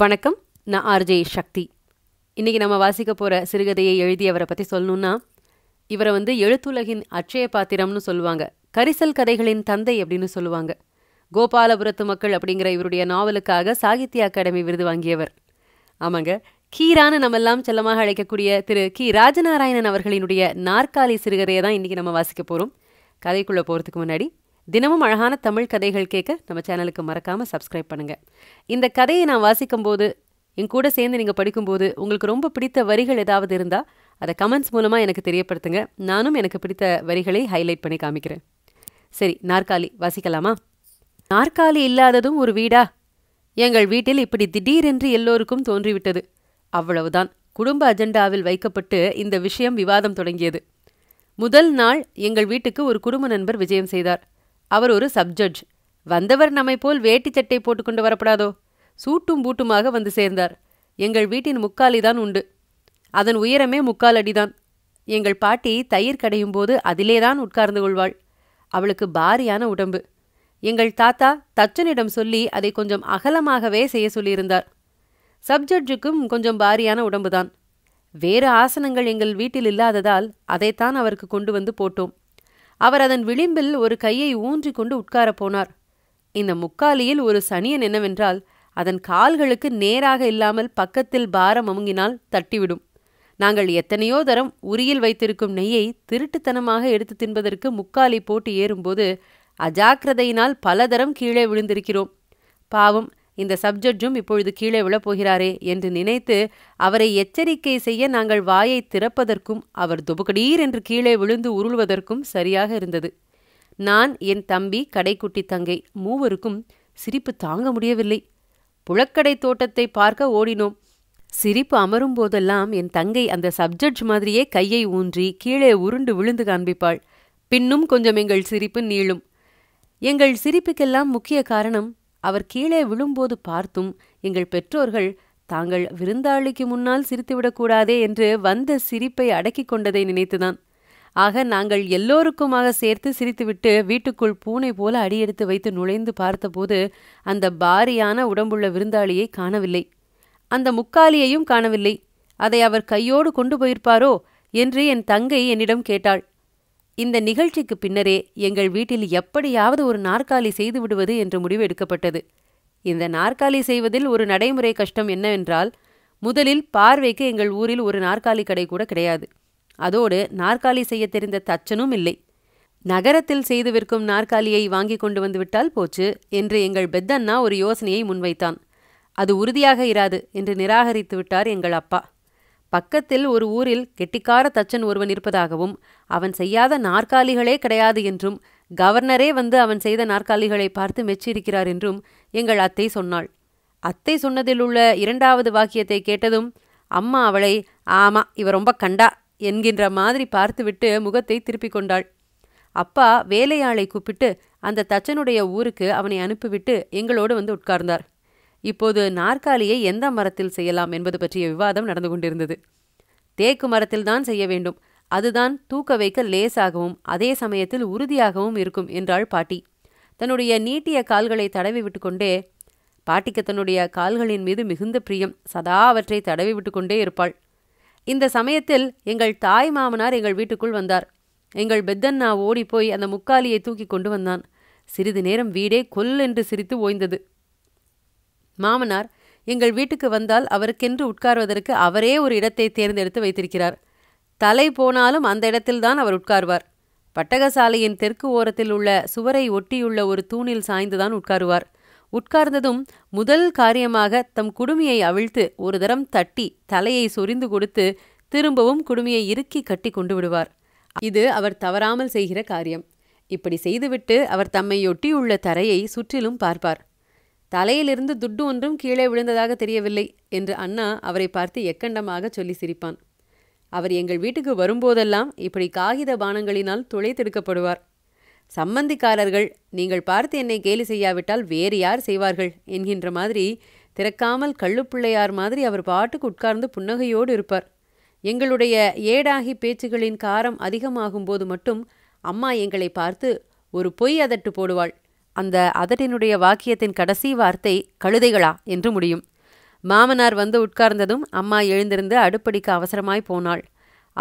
வணக்கம் நான் ஆர்ஜே சக்தி இன்றைக்கி நம்ம வாசிக்க போகிற சிறுகதையை எழுதியவரை பற்றி சொல்லணும்னா இவரை வந்து எழுத்துலகின் அச்சய பாத்திரம்னு சொல்லுவாங்க கரிசல் கதைகளின் தந்தை அப்படின்னு சொல்லுவாங்க கோபாலபுரத்து மக்கள் அப்படிங்கிற இவருடைய நாவலுக்காக சாகித்ய அகாடமி விருது வாங்கியவர் ஆமாங்க கீரான நம்மெல்லாம் செல்லமாக அழைக்கக்கூடிய திரு கி ராஜநாராயணன் அவர்களினுடைய நாற்காலி சிறுகதையை தான் இன்றைக்கி நம்ம வாசிக்க போகிறோம் கதைக்குள்ளே போகிறதுக்கு முன்னாடி தினமும் அழகான தமிழ் கதைகள் கேட்க நம்ம சேனலுக்கு மறக்காமல் சப்ஸ்கிரைப் பண்ணுங்கள் இந்த கதையை நான் வாசிக்கும்போது என் கூட சேர்ந்து நீங்கள் படிக்கும்போது உங்களுக்கு ரொம்ப பிடித்த வரிகள் ஏதாவது இருந்தால் அதை கமெண்ட்ஸ் மூலமாக எனக்கு தெரியப்படுத்துங்க நானும் எனக்கு பிடித்த வரிகளை ஹைலைட் பண்ணி காமிக்கிறேன் சரி நாற்காலி வாசிக்கலாமா நாற்காலி இல்லாததும் ஒரு வீடா எங்கள் வீட்டில் இப்படி திடீரென்று எல்லோருக்கும் தோன்றிவிட்டது அவ்வளவுதான் குடும்ப அஜெண்டாவில் வைக்கப்பட்டு இந்த விஷயம் விவாதம் தொடங்கியது முதல் நாள் எங்கள் வீட்டுக்கு ஒரு குடும்ப நண்பர் விஜயம் செய்தார் அவர் ஒரு சப்ஜட்ஜ் வந்தவர் நம்மை போல் வேட்டி சட்டை போட்டுக்கொண்டு வரப்படாதோ சூட்டும் பூட்டுமாக வந்து சேர்ந்தார் எங்கள் வீட்டின் முக்காலிதான் உண்டு அதன் உயரமே முக்கால் அடிதான் எங்கள் பாட்டி தயிர் கடையும் போது அதிலேதான் உட்கார்ந்து கொள்வாள் அவளுக்கு பாரியான உடம்பு எங்கள் தாத்தா தச்சனிடம் சொல்லி அதை கொஞ்சம் அகலமாகவே செய்ய சொல்லியிருந்தார் சப்ஜட்ஜுக்கும் கொஞ்சம் பாரியான உடம்புதான் வேறு ஆசனங்கள் எங்கள் வீட்டில் இல்லாததால் அதைத்தான் அவருக்கு கொண்டு வந்து போட்டோம் அவர் அதன் விளிம்பில் ஒரு கையை ஊன்றி கொண்டு உட்காரப் போனார் இந்த முக்காலியில் ஒரு சனியன் என்னவென்றால் அதன் கால்களுக்கு நேராக இல்லாமல் பக்கத்தில் பாரம் அமுங்கினால் தட்டிவிடும் நாங்கள் எத்தனையோ தரம் உரியில் வைத்திருக்கும் நெய்யை திருட்டுத்தனமாக எடுத்து தின்பதற்கு முக்காலி போட்டு ஏறும்போது அஜாக்கிரதையினால் பல தரம் கீழே விழுந்திருக்கிறோம் பாவம் இந்த சப்ஜெக்டும் இப்பொழுது கீழே விழப்போகிறாரே என்று நினைத்து அவரை எச்சரிக்கை செய்ய நாங்கள் வாயை திறப்பதற்கும் அவர் துபுகடீர் என்று கீழே விழுந்து உருள்வதற்கும் சரியாக இருந்தது நான் என் தம்பி கடைக்குட்டி தங்கை மூவருக்கும் சிரிப்பு தாங்க முடியவில்லை புழக்கடை தோட்டத்தை பார்க்க ஓடினோம் சிரிப்பு அமரும் போதெல்லாம் என் தங்கை அந்த சப்ஜெக்ட் மாதிரியே கையை ஊன்றி கீழே உருண்டு விழுந்து காண்பிப்பாள் பின்னும் கொஞ்சம் எங்கள் சிரிப்பு நீளும் எங்கள் சிரிப்புக்கெல்லாம் முக்கிய காரணம் அவர் கீழே விழும்போது பார்த்தும் எங்கள் பெற்றோர்கள் தாங்கள் விருந்தாளிக்கு முன்னால் சிரித்துவிடக்கூடாதே என்று வந்த சிரிப்பை அடக்கிக் கொண்டதை நினைத்துதான் ஆக நாங்கள் எல்லோருக்குமாக சேர்த்து சிரித்துவிட்டு வீட்டுக்குள் பூனை போல அடியெடுத்து வைத்து நுழைந்து பார்த்தபோது அந்த பாரியான உடம்புள்ள விருந்தாளியை காணவில்லை அந்த முக்காலியையும் காணவில்லை அதை அவர் கையோடு கொண்டு போயிருப்பாரோ என்று என் தங்கை என்னிடம் கேட்டாள் இந்த நிகழ்ச்சிக்கு பின்னரே எங்கள் வீட்டில் எப்படியாவது ஒரு நாற்காலி செய்து விடுவது என்று முடிவு எடுக்கப்பட்டது இந்த நாற்காலி செய்வதில் ஒரு நடைமுறை கஷ்டம் என்னவென்றால் முதலில் பார்வைக்கு எங்கள் ஊரில் ஒரு நாற்காலி கடை கூட கிடையாது அதோடு நாற்காலி செய்ய தெரிந்த தச்சனும் இல்லை நகரத்தில் செய்து விற்கும் நாற்காலியை வாங்கி கொண்டு வந்துவிட்டால் போச்சு என்று எங்கள் பெத்தண்ணா ஒரு யோசனையை முன்வைத்தான் அது உறுதியாக இராது என்று நிராகரித்து விட்டார் எங்கள் அப்பா பக்கத்தில் ஒரு ஊரில் கெட்டிக்கார தச்சன் ஒருவன் இருப்பதாகவும் அவன் செய்யாத நாற்காலிகளே கிடையாது என்றும் கவர்னரே வந்து அவன் செய்த நாற்காலிகளை பார்த்து மெச்சியிருக்கிறார் என்றும் எங்கள் அத்தை சொன்னாள் அத்தை சொன்னதில் உள்ள இரண்டாவது வாக்கியத்தை கேட்டதும் அம்மா அவளை ஆமா இவ ரொம்ப கண்டா என்கின்ற மாதிரி பார்த்துவிட்டு முகத்தை திருப்பிக் கொண்டாள் அப்பா வேலையாளை கூப்பிட்டு அந்த தச்சனுடைய ஊருக்கு அவனை அனுப்பிவிட்டு எங்களோடு வந்து உட்கார்ந்தார் இப்போது நாற்காலியை எந்த மரத்தில் செய்யலாம் என்பது பற்றிய விவாதம் நடந்து கொண்டிருந்தது தேக்கு மரத்தில்தான் செய்ய வேண்டும் அதுதான் தூக்க வைக்க லேசாகவும் அதே சமயத்தில் உறுதியாகவும் இருக்கும் என்றாள் பாட்டி தன்னுடைய நீட்டிய கால்களை தடவி விட்டுக்கொண்டே பாட்டிக்கு தன்னுடைய கால்களின் மீது மிகுந்த பிரியம் சதா அவற்றை தடவி விட்டுக்கொண்டே இருப்பாள் இந்த சமயத்தில் எங்கள் தாய் மாமனார் எங்கள் வீட்டுக்குள் வந்தார் எங்கள் பெத்தன்னா ஓடிப்போய் அந்த முக்காலியை தூக்கி கொண்டு வந்தான் சிறிது நேரம் வீடே கொல் என்று சிரித்து ஓய்ந்தது மாமனார் எங்கள் வீட்டுக்கு வந்தால் அவருக்கென்று உட்கார்வதற்கு அவரே ஒரு இடத்தை தேர்ந்தெடுத்து வைத்திருக்கிறார் தலை போனாலும் அந்த இடத்தில்தான் அவர் உட்கார்வார் பட்டகசாலையின் தெற்கு ஓரத்தில் உள்ள சுவரை ஒட்டியுள்ள ஒரு தூணில் சாய்ந்துதான் உட்காருவார் உட்கார்ந்ததும் முதல் காரியமாக தம் குடுமியை அவிழ்த்து ஒரு தரம் தட்டி தலையை சொரிந்து கொடுத்து திரும்பவும் குடுமியை இறுக்கி கட்டி கொண்டு விடுவார் இது அவர் தவறாமல் செய்கிற காரியம் இப்படி செய்துவிட்டு அவர் தம்மையொட்டியுள்ள தரையை சுற்றிலும் பார்ப்பார் தலையிலிருந்து துட்டு ஒன்றும் கீழே விழுந்ததாக தெரியவில்லை என்று அண்ணா அவரை பார்த்து எக்கண்டமாக சொல்லி சிரிப்பான் அவர் எங்கள் வீட்டுக்கு வரும்போதெல்லாம் இப்படி காகித பானங்களினால் துளைத்தெடுக்கப்படுவார் சம்பந்திக்காரர்கள் நீங்கள் பார்த்து என்னை கேலி செய்யாவிட்டால் வேறு யார் செய்வார்கள் என்கின்ற மாதிரி திறக்காமல் கள்ளுப்பிள்ளையார் மாதிரி அவர் பாட்டுக்கு உட்கார்ந்து புன்னகையோடு இருப்பார் எங்களுடைய ஏடாகி பேச்சுகளின் காரம் அதிகமாகும் போது மட்டும் அம்மா எங்களை பார்த்து ஒரு பொய் அதட்டு போடுவாள் அந்த அதட்டினுடைய வாக்கியத்தின் கடைசி வார்த்தை கழுதைகளா என்று முடியும் மாமனார் வந்து உட்கார்ந்ததும் அம்மா எழுந்திருந்து அடுப்படிக்கு அவசரமாய் போனாள்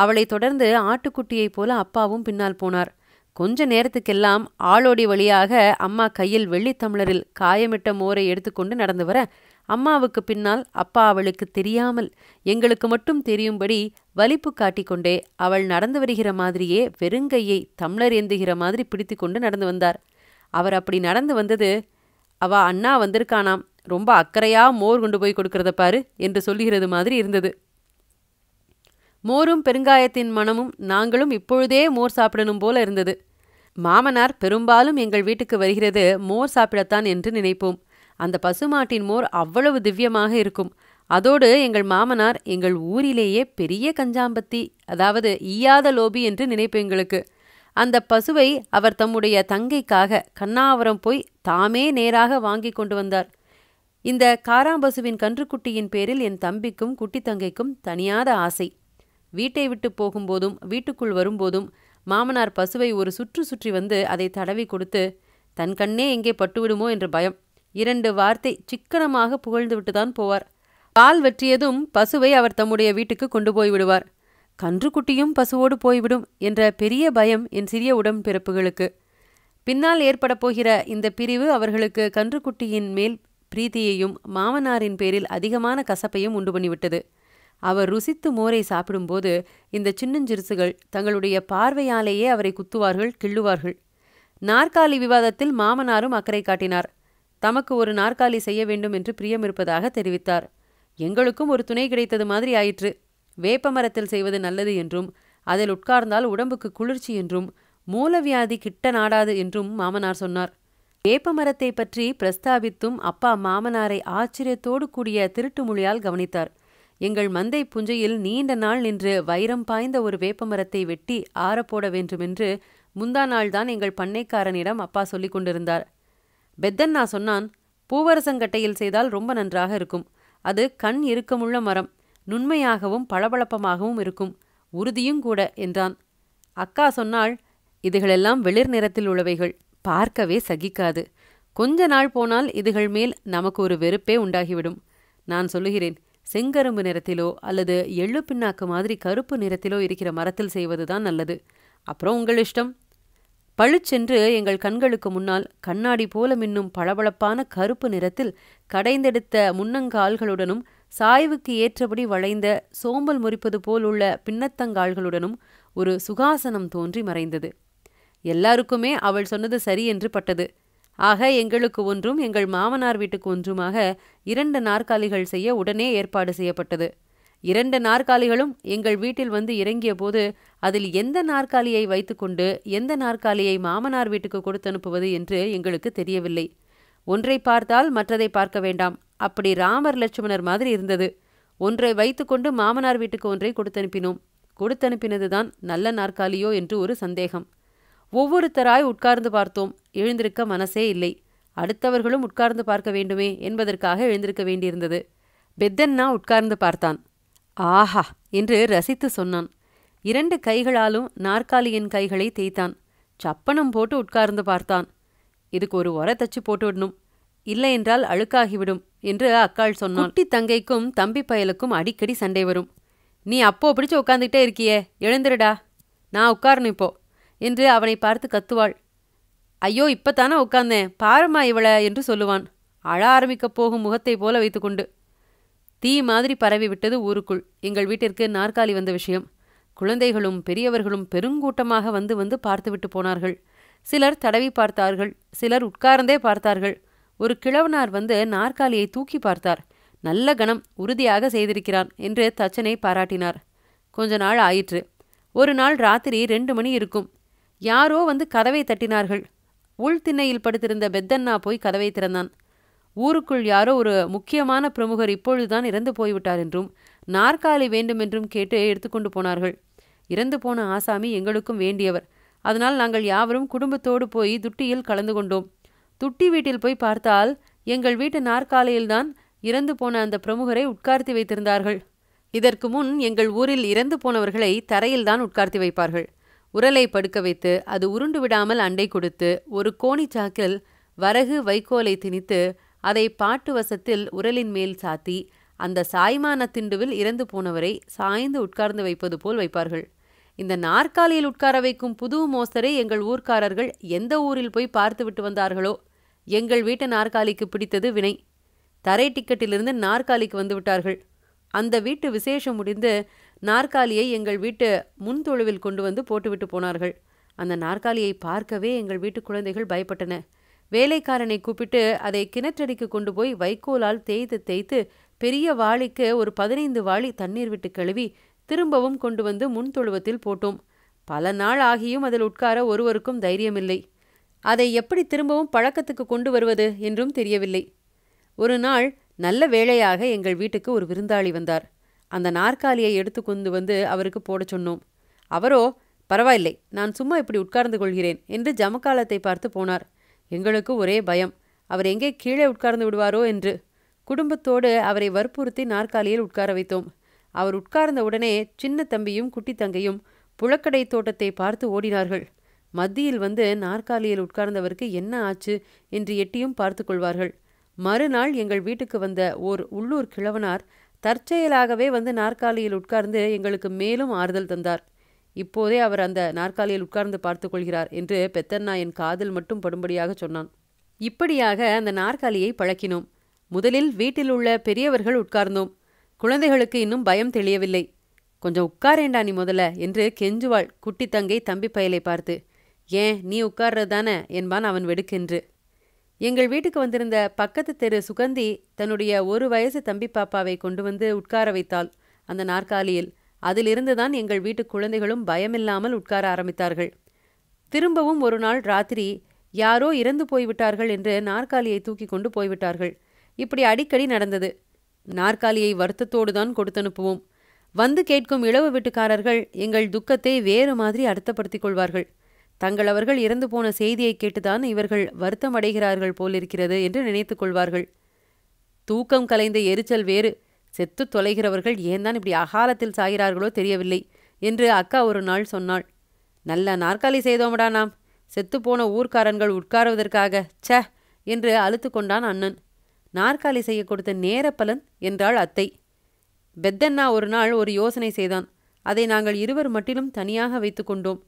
அவளை தொடர்ந்து ஆட்டுக்குட்டியைப் போல அப்பாவும் பின்னால் போனார் கொஞ்ச நேரத்துக்கெல்லாம் ஆளோடி வழியாக அம்மா கையில் வெள்ளித்தமிழரில் காயமிட்ட மோரை எடுத்துக்கொண்டு நடந்து வர அம்மாவுக்கு பின்னால் அப்பா அவளுக்கு தெரியாமல் எங்களுக்கு மட்டும் தெரியும்படி வலிப்பு காட்டிக்கொண்டே அவள் நடந்து வருகிற மாதிரியே வெறுங்கையை தமிழர் ஏந்துகிற மாதிரி பிடித்து கொண்டு நடந்து வந்தார் அவர் அப்படி நடந்து வந்தது அவ அண்ணா வந்திருக்கானாம் ரொம்ப அக்கறையா மோர் கொண்டு போய் கொடுக்கறத பாரு என்று சொல்லுகிறது மாதிரி இருந்தது மோரும் பெருங்காயத்தின் மனமும் நாங்களும் இப்பொழுதே மோர் சாப்பிடணும் போல இருந்தது மாமனார் பெரும்பாலும் எங்கள் வீட்டுக்கு வருகிறது மோர் சாப்பிடத்தான் என்று நினைப்போம் அந்த பசுமாட்டின் மோர் அவ்வளவு திவ்யமாக இருக்கும் அதோடு எங்கள் மாமனார் எங்கள் ஊரிலேயே பெரிய கஞ்சாம்பத்தி அதாவது ஈயாத லோபி என்று நினைப்பு எங்களுக்கு அந்த பசுவை அவர் தம்முடைய தங்கைக்காக கண்ணாவரம் போய் தாமே நேராக வாங்கி கொண்டு வந்தார் இந்த காராம்பசுவின் கன்றுக்குட்டியின் பேரில் என் தம்பிக்கும் குட்டி தங்கைக்கும் தனியாத ஆசை வீட்டை விட்டு போகும்போதும் வீட்டுக்குள் வரும்போதும் மாமனார் பசுவை ஒரு சுற்று சுற்றி வந்து அதை தடவி கொடுத்து தன் கண்ணே எங்கே பட்டுவிடுமோ என்று பயம் இரண்டு வார்த்தை சிக்கனமாக புகழ்ந்துவிட்டுதான் போவார் பால் வெற்றியதும் பசுவை அவர் தம்முடைய வீட்டுக்கு கொண்டு போய் விடுவார் கன்றுக்குட்டியும் பசுவோடு போய்விடும் என்ற பெரிய பயம் என் சிறிய உடம்பிறப்புகளுக்கு பின்னால் ஏற்பட போகிற இந்த பிரிவு அவர்களுக்கு கன்றுக்குட்டியின் மேல் பிரீதியையும் மாமனாரின் பேரில் அதிகமான கசப்பையும் உண்டு பண்ணிவிட்டது அவர் ருசித்து மோரை சாப்பிடும்போது இந்த சின்னஞ்சிறுசுகள் தங்களுடைய பார்வையாலேயே அவரை குத்துவார்கள் கிள்ளுவார்கள் நாற்காலி விவாதத்தில் மாமனாரும் அக்கறை காட்டினார் தமக்கு ஒரு நாற்காலி செய்ய வேண்டும் என்று பிரியமிருப்பதாக தெரிவித்தார் எங்களுக்கும் ஒரு துணை கிடைத்தது மாதிரி ஆயிற்று வேப்பமரத்தில் செய்வது நல்லது என்றும் அதில் உட்கார்ந்தால் உடம்புக்கு குளிர்ச்சி என்றும் மூலவியாதி கிட்ட நாடாது என்றும் மாமனார் சொன்னார் வேப்பமரத்தை பற்றி பிரஸ்தாபித்தும் அப்பா மாமனாரை ஆச்சரியத்தோடு கூடிய திருட்டு மொழியால் கவனித்தார் எங்கள் மந்தை புஞ்சையில் நீண்ட நாள் நின்று வைரம் பாய்ந்த ஒரு வேப்பமரத்தை வெட்டி ஆறப்போட வேண்டுமென்று முந்தா நாள்தான் எங்கள் பண்ணைக்காரனிடம் அப்பா சொல்லிக் கொண்டிருந்தார் பெத்தன்னா சொன்னான் பூவரசங்கட்டையில் செய்தால் ரொம்ப நன்றாக இருக்கும் அது கண் இறுக்கமுள்ள மரம் நுண்மையாகவும் பளபளப்பமாகவும் இருக்கும் உறுதியும் கூட என்றான் அக்கா சொன்னாள் இதுகளெல்லாம் வெளிர் நிறத்தில் உள்ளவைகள் பார்க்கவே சகிக்காது கொஞ்ச நாள் போனால் இதுகள் மேல் நமக்கு ஒரு வெறுப்பே உண்டாகிவிடும் நான் சொல்லுகிறேன் செங்கரும்பு நிறத்திலோ அல்லது எள்ளு பின்னாக்கு மாதிரி கருப்பு நிறத்திலோ இருக்கிற மரத்தில் செய்வதுதான் நல்லது அப்புறம் உங்கள் இஷ்டம் பழுச்சென்று எங்கள் கண்களுக்கு முன்னால் கண்ணாடி போல மின்னும் பளபளப்பான கருப்பு நிறத்தில் கடைந்தெடுத்த முன்னங்கால்களுடனும் சாய்வுக்கு ஏற்றபடி வளைந்த சோம்பல் முறிப்பது போல் உள்ள பின்னத்தங்கால்களுடனும் ஒரு சுகாசனம் தோன்றி மறைந்தது எல்லாருக்குமே அவள் சொன்னது சரி என்று பட்டது ஆக எங்களுக்கு ஒன்றும் எங்கள் மாமனார் வீட்டுக்கு ஒன்றுமாக இரண்டு நாற்காலிகள் செய்ய உடனே ஏற்பாடு செய்யப்பட்டது இரண்டு நாற்காலிகளும் எங்கள் வீட்டில் வந்து இறங்கிய போது அதில் எந்த நாற்காலியை வைத்துக்கொண்டு எந்த நாற்காலியை மாமனார் வீட்டுக்கு கொடுத்து அனுப்புவது என்று எங்களுக்கு தெரியவில்லை ஒன்றை பார்த்தால் மற்றதை பார்க்க வேண்டாம் அப்படி ராமர் லட்சுமணர் மாதிரி இருந்தது ஒன்றை வைத்துக்கொண்டு மாமனார் வீட்டுக்கு ஒன்றை கொடுத்தனுப்பினோம் கொடுத்தனுப்பினதுதான் நல்ல நாற்காலியோ என்று ஒரு சந்தேகம் ஒவ்வொருத்தராய் உட்கார்ந்து பார்த்தோம் எழுந்திருக்க மனசே இல்லை அடுத்தவர்களும் உட்கார்ந்து பார்க்க வேண்டுமே என்பதற்காக எழுந்திருக்க வேண்டியிருந்தது பெத்தன்னா உட்கார்ந்து பார்த்தான் ஆஹா என்று ரசித்து சொன்னான் இரண்டு கைகளாலும் நாற்காலியின் கைகளை தேய்த்தான் சப்பனம் போட்டு உட்கார்ந்து பார்த்தான் இதுக்கு ஒரு உர தச்சு போட்டுவிடணும் இல்லை என்றால் அழுக்காகிவிடும் என்று அக்காள் சொன்னான் குட்டி தங்கைக்கும் தம்பி பயலுக்கும் அடிக்கடி சண்டை வரும் நீ அப்போ பிடிச்சு உட்காந்துக்கிட்டே இருக்கியே எழுந்துருடா நான் உட்காரணும் இப்போ என்று அவனை பார்த்து கத்துவாள் ஐயோ இப்பத்தானே உட்கார்ந்தேன் பாரம்மா இவள என்று சொல்லுவான் அழ ஆரம்பிக்கப் போகும் முகத்தை போல வைத்துக்கொண்டு தீ மாதிரி பரவி விட்டது ஊருக்குள் எங்கள் வீட்டிற்கு நாற்காலி வந்த விஷயம் குழந்தைகளும் பெரியவர்களும் பெருங்கூட்டமாக வந்து வந்து பார்த்துவிட்டு போனார்கள் சிலர் தடவி பார்த்தார்கள் சிலர் உட்கார்ந்தே பார்த்தார்கள் ஒரு கிழவனார் வந்து நாற்காலியை தூக்கி பார்த்தார் நல்ல கணம் உறுதியாக செய்திருக்கிறான் என்று தச்சனை பாராட்டினார் கொஞ்ச நாள் ஆயிற்று ஒரு நாள் ராத்திரி ரெண்டு மணி இருக்கும் யாரோ வந்து கதவை தட்டினார்கள் உள் திண்ணையில் படுத்திருந்த பெத்தண்ணா போய் கதவை திறந்தான் ஊருக்குள் யாரோ ஒரு முக்கியமான பிரமுகர் இப்பொழுதுதான் இறந்து போய்விட்டார் என்றும் நாற்காலி வேண்டுமென்றும் கேட்டு எடுத்துக்கொண்டு போனார்கள் இறந்து போன ஆசாமி எங்களுக்கும் வேண்டியவர் அதனால் நாங்கள் யாவரும் குடும்பத்தோடு போய் துட்டியில் கலந்து கொண்டோம் துட்டி வீட்டில் போய் பார்த்தால் எங்கள் வீட்டு நாற்காலையில்தான் இறந்து போன அந்த பிரமுகரை உட்கார்த்தி வைத்திருந்தார்கள் இதற்கு முன் எங்கள் ஊரில் இறந்து போனவர்களை தரையில்தான் உட்கார்த்தி வைப்பார்கள் உரலை படுக்க வைத்து அது உருண்டு விடாமல் அண்டை கொடுத்து ஒரு கோணி சாக்கில் வரகு வைக்கோலை திணித்து அதை பாட்டு வசத்தில் உரலின் மேல் சாத்தி அந்த சாய்மான திண்டுவில் இறந்து போனவரை சாய்ந்து உட்கார்ந்து வைப்பது போல் வைப்பார்கள் இந்த நாற்காலியில் உட்கார வைக்கும் புது மோசரை எங்கள் ஊர்க்காரர்கள் எந்த ஊரில் போய் பார்த்துவிட்டு வந்தார்களோ எங்கள் வீட்டு நாற்காலிக்கு பிடித்தது வினை தரை டிக்கெட்டிலிருந்து நாற்காலிக்கு விட்டார்கள் அந்த வீட்டு விசேஷம் முடிந்து நாற்காலியை எங்கள் வீட்டு முன்தொழுவில் கொண்டு வந்து போட்டுவிட்டு போனார்கள் அந்த நாற்காலியை பார்க்கவே எங்கள் வீட்டு குழந்தைகள் பயப்பட்டன வேலைக்காரனை கூப்பிட்டு அதை கிணற்றடிக்கு கொண்டு போய் வைக்கோலால் தேய்த்து தேய்த்து பெரிய வாளிக்கு ஒரு பதினைந்து வாளி தண்ணீர் விட்டு கழுவி திரும்பவும் கொண்டு வந்து முன் தொழுவத்தில் போட்டோம் பல நாள் ஆகியும் அதில் உட்கார ஒருவருக்கும் தைரியமில்லை அதை எப்படி திரும்பவும் பழக்கத்துக்கு கொண்டு வருவது என்றும் தெரியவில்லை ஒரு நாள் நல்ல வேளையாக எங்கள் வீட்டுக்கு ஒரு விருந்தாளி வந்தார் அந்த நாற்காலியை எடுத்து கொண்டு வந்து அவருக்கு போடச் சொன்னோம் அவரோ பரவாயில்லை நான் சும்மா இப்படி உட்கார்ந்து கொள்கிறேன் என்று ஜமக்காலத்தை பார்த்து போனார் எங்களுக்கு ஒரே பயம் அவர் எங்கே கீழே உட்கார்ந்து விடுவாரோ என்று குடும்பத்தோடு அவரை வற்புறுத்தி நாற்காலியில் உட்கார வைத்தோம் அவர் உட்கார்ந்த உடனே சின்ன தம்பியும் குட்டி தங்கையும் புழக்கடை தோட்டத்தை பார்த்து ஓடினார்கள் மத்தியில் வந்து நாற்காலியில் உட்கார்ந்தவருக்கு என்ன ஆச்சு என்று எட்டியும் பார்த்து கொள்வார்கள் மறுநாள் எங்கள் வீட்டுக்கு வந்த ஓர் உள்ளூர் கிழவனார் தற்செயலாகவே வந்து நாற்காலியில் உட்கார்ந்து எங்களுக்கு மேலும் ஆறுதல் தந்தார் இப்போதே அவர் அந்த நாற்காலியில் உட்கார்ந்து பார்த்து கொள்கிறார் என்று பெத்தண்ணா என் காதில் மட்டும் படும்படியாக சொன்னான் இப்படியாக அந்த நாற்காலியை பழக்கினோம் முதலில் வீட்டில் உள்ள பெரியவர்கள் உட்கார்ந்தோம் குழந்தைகளுக்கு இன்னும் பயம் தெளியவில்லை கொஞ்சம் உட்காரேண்டா நீ முதல்ல என்று கெஞ்சுவாள் குட்டி தங்கை தம்பி பயலை பார்த்து ஏன் நீ உட்கார்றது தானே என்பான் அவன் வெடுக்கென்று எங்கள் வீட்டுக்கு வந்திருந்த பக்கத்து தெரு சுகந்தி தன்னுடைய ஒரு வயசு தம்பி பாப்பாவை கொண்டு வந்து உட்கார வைத்தாள் அந்த நாற்காலியில் அதிலிருந்து தான் எங்கள் வீட்டு குழந்தைகளும் பயமில்லாமல் உட்கார ஆரம்பித்தார்கள் திரும்பவும் ஒரு நாள் ராத்திரி யாரோ இறந்து போய்விட்டார்கள் என்று நாற்காலியை தூக்கி கொண்டு போய்விட்டார்கள் இப்படி அடிக்கடி நடந்தது நாற்காலியை வருத்தத்தோடு தான் கொடுத்தனுப்புவோம் வந்து கேட்கும் இளவு வீட்டுக்காரர்கள் எங்கள் துக்கத்தை வேறு மாதிரி அர்த்தப்படுத்திக் கொள்வார்கள் தங்கள் அவர்கள் இறந்து போன செய்தியை கேட்டுதான் இவர்கள் வருத்தம் அடைகிறார்கள் போலிருக்கிறது என்று நினைத்துக் கொள்வார்கள் தூக்கம் கலைந்த எரிச்சல் வேறு செத்து தொலைகிறவர்கள் ஏன்தான் இப்படி அகாலத்தில் சாகிறார்களோ தெரியவில்லை என்று அக்கா ஒரு நாள் சொன்னாள் நல்ல நாற்காலி செய்தோமடா நாம் செத்துப்போன ஊர்க்காரன்கள் உட்காருவதற்காக ச என்று அழுத்து கொண்டான் அண்ணன் நாற்காலி செய்ய கொடுத்த நேர பலன் என்றாள் அத்தை பெத்தண்ணா ஒரு நாள் ஒரு யோசனை செய்தான் அதை நாங்கள் இருவர் மட்டிலும் தனியாக வைத்து கொண்டோம்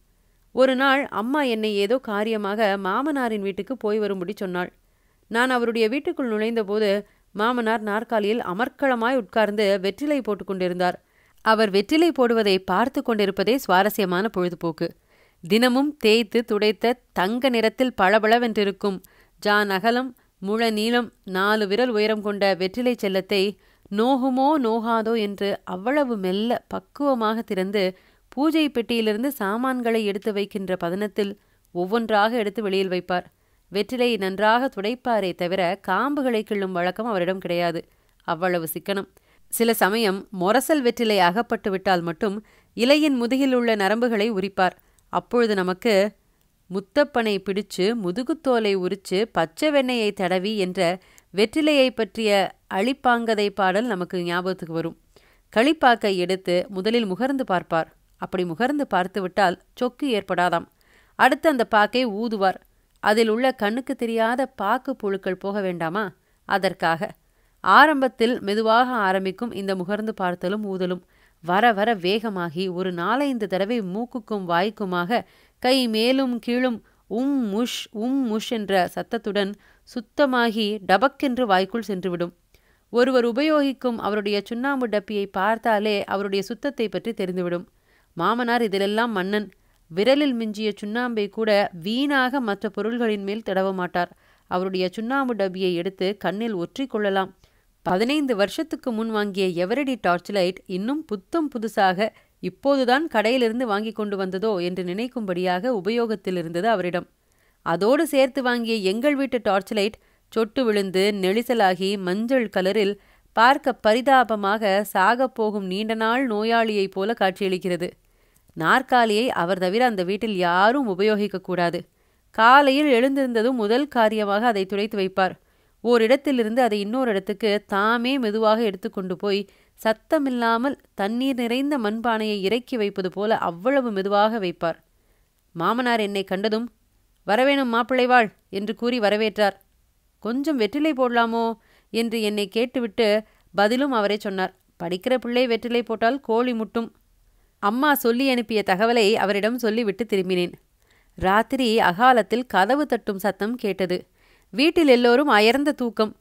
ஒரு நாள் அம்மா என்னை ஏதோ காரியமாக மாமனாரின் வீட்டுக்கு போய் வரும்படி சொன்னாள் நான் அவருடைய வீட்டுக்குள் நுழைந்தபோது மாமனார் நாற்காலியில் அமர்க்களமாய் உட்கார்ந்து வெற்றிலை போட்டுக்கொண்டிருந்தார் அவர் வெற்றிலை போடுவதை பார்த்து கொண்டிருப்பதே சுவாரஸ்யமான பொழுதுபோக்கு தினமும் தேய்த்து துடைத்த தங்க நிறத்தில் பளபளவென்றிருக்கும் ஜான் அகலம் முழ நீளம் நாலு விரல் உயரம் கொண்ட வெற்றிலை செல்லத்தை நோகுமோ நோகாதோ என்று அவ்வளவு மெல்ல பக்குவமாக திறந்து பூஜை பெட்டியிலிருந்து சாமான்களை எடுத்து வைக்கின்ற பதனத்தில் ஒவ்வொன்றாக எடுத்து வெளியில் வைப்பார் வெற்றிலை நன்றாக துடைப்பாரே தவிர காம்புகளை கிள்ளும் வழக்கம் அவரிடம் கிடையாது அவ்வளவு சிக்கனம் சில சமயம் மொரசல் வெற்றிலை அகப்பட்டு விட்டால் மட்டும் இலையின் முதுகில் உள்ள நரம்புகளை உரிப்பார் அப்பொழுது நமக்கு முத்தப்பனை பிடிச்சு முதுகுத்தோலை உரிச்சு பச்சை வெண்ணையை தடவி என்ற வெற்றிலையை பற்றிய அழிப்பாங்கதை பாடல் நமக்கு ஞாபகத்துக்கு வரும் களிப்பாக்கை எடுத்து முதலில் முகர்ந்து பார்ப்பார் அப்படி முகர்ந்து பார்த்துவிட்டால் சொக்கு ஏற்படாதாம் அடுத்து அந்த பாக்கை ஊதுவார் அதில் உள்ள கண்ணுக்கு தெரியாத பாக்கு புழுக்கள் போக வேண்டாமா அதற்காக ஆரம்பத்தில் மெதுவாக ஆரம்பிக்கும் இந்த முகர்ந்து பார்த்தலும் ஊதலும் வர வர வேகமாகி ஒரு நாலைந்து தடவை மூக்குக்கும் வாய்க்குமாக கை மேலும் கீழும் உம் முஷ் உம் முஷ் என்ற சத்தத்துடன் சுத்தமாகி டபக்கென்று வாய்க்குள் சென்றுவிடும் ஒருவர் உபயோகிக்கும் அவருடைய சுண்ணாம்பு டப்பியை பார்த்தாலே அவருடைய சுத்தத்தை பற்றி தெரிந்துவிடும் மாமனார் இதிலெல்லாம் மன்னன் விரலில் மிஞ்சிய சுண்ணாம்பை கூட வீணாக மற்ற பொருள்களின் மேல் தடவ மாட்டார் அவருடைய சுண்ணாம்பு டப்பியை எடுத்து கண்ணில் ஒற்றி கொள்ளலாம் பதினைந்து வருஷத்துக்கு முன் வாங்கிய எவரடி டார்ச் லைட் இன்னும் புத்தம் புதுசாக இப்போதுதான் கடையிலிருந்து வாங்கி கொண்டு வந்ததோ என்று நினைக்கும்படியாக உபயோகத்தில் இருந்தது அவரிடம் அதோடு சேர்த்து வாங்கிய எங்கள் வீட்டு டார்ச் லைட் சொட்டு விழுந்து நெளிசலாகி மஞ்சள் கலரில் பார்க்க பரிதாபமாக சாக போகும் நீண்ட நாள் நோயாளியைப் போல காட்சியளிக்கிறது நாற்காலியை அவர் தவிர அந்த வீட்டில் யாரும் உபயோகிக்கக்கூடாது காலையில் எழுந்திருந்ததும் முதல் காரியமாக அதை துடைத்து வைப்பார் ஓரிடத்திலிருந்து அதை இன்னொரு இடத்துக்கு தாமே மெதுவாக எடுத்துக்கொண்டு போய் சத்தமில்லாமல் தண்ணீர் நிறைந்த மண்பானையை இறக்கி வைப்பது போல அவ்வளவு மெதுவாக வைப்பார் மாமனார் என்னை கண்டதும் வரவேணும் மாப்பிள்ளைவாள் என்று கூறி வரவேற்றார் கொஞ்சம் வெற்றிலை போடலாமோ என்று என்னை கேட்டுவிட்டு பதிலும் அவரே சொன்னார் படிக்கிற பிள்ளை வெற்றிலை போட்டால் கோழி முட்டும் அம்மா சொல்லி அனுப்பிய தகவலை அவரிடம் சொல்லிவிட்டு திரும்பினேன் ராத்திரி அகாலத்தில் கதவு தட்டும் சத்தம் கேட்டது வீட்டில் எல்லோரும் அயர்ந்த தூக்கம்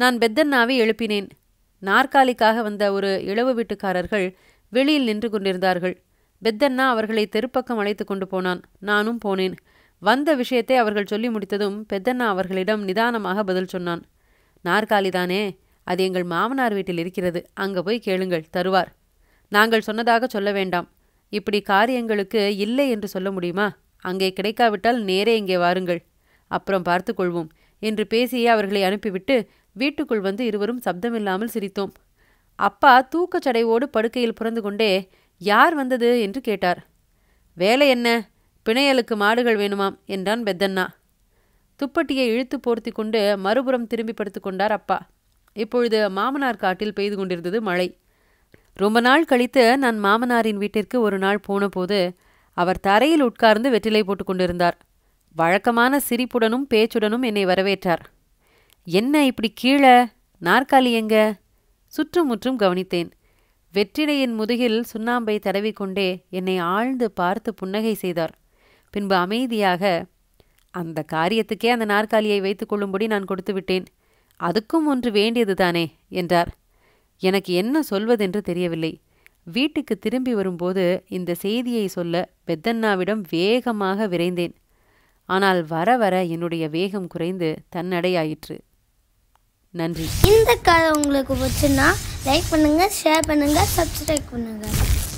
நான் பெத்தன்னாவை எழுப்பினேன் நாற்காலிக்காக வந்த ஒரு இளவு வீட்டுக்காரர்கள் வெளியில் நின்று கொண்டிருந்தார்கள் பெத்தண்ணா அவர்களை தெருப்பக்கம் அழைத்து கொண்டு போனான் நானும் போனேன் வந்த விஷயத்தை அவர்கள் சொல்லி முடித்ததும் பெத்தண்ணா அவர்களிடம் நிதானமாக பதில் சொன்னான் நாற்காலிதானே அது எங்கள் மாமனார் வீட்டில் இருக்கிறது அங்கே போய் கேளுங்கள் தருவார் நாங்கள் சொன்னதாக சொல்ல வேண்டாம் இப்படி காரியங்களுக்கு இல்லை என்று சொல்ல முடியுமா அங்கே கிடைக்காவிட்டால் நேரே இங்கே வாருங்கள் அப்புறம் பார்த்து கொள்வோம் என்று பேசியே அவர்களை அனுப்பிவிட்டு வீட்டுக்குள் வந்து இருவரும் சப்தமில்லாமல் சிரித்தோம் அப்பா தூக்கச் சடையோடு படுக்கையில் புறந்து கொண்டே யார் வந்தது என்று கேட்டார் வேலை என்ன பிணையலுக்கு மாடுகள் வேணுமாம் என்றான் பெத்தண்ணா துப்பட்டியை இழுத்து போர்த்தி கொண்டு மறுபுறம் திரும்பி படுத்து கொண்டார் அப்பா இப்பொழுது மாமனார் காட்டில் பெய்து கொண்டிருந்தது மழை ரொம்ப நாள் கழித்து நான் மாமனாரின் வீட்டிற்கு ஒரு நாள் போனபோது அவர் தரையில் உட்கார்ந்து வெற்றிலை போட்டுக்கொண்டிருந்தார் கொண்டிருந்தார் வழக்கமான சிரிப்புடனும் பேச்சுடனும் என்னை வரவேற்றார் என்ன இப்படி கீழே நாற்காலி எங்க சுற்றுமுற்றும் கவனித்தேன் வெற்றிடையின் முதுகில் சுண்ணாம்பை தடவிக்கொண்டே என்னை ஆழ்ந்து பார்த்து புன்னகை செய்தார் பின்பு அமைதியாக அந்த காரியத்துக்கே அந்த நாற்காலியை கொள்ளும்படி நான் கொடுத்து விட்டேன் அதுக்கும் ஒன்று வேண்டியதுதானே என்றார் எனக்கு என்ன சொல்வதென்று தெரியவில்லை வீட்டுக்கு திரும்பி வரும்போது இந்த செய்தியை சொல்ல பெத்தண்ணாவிடம் வேகமாக விரைந்தேன் ஆனால் வர வர என்னுடைய வேகம் குறைந்து தன்னடையாயிற்று நன்றி இந்த கதை உங்களுக்கு பிடிச்சுன்னா லைக் பண்ணுங்கள் ஷேர் பண்ணுங்கள் சப்ஸ்கிரைப் பண்ணுங்கள்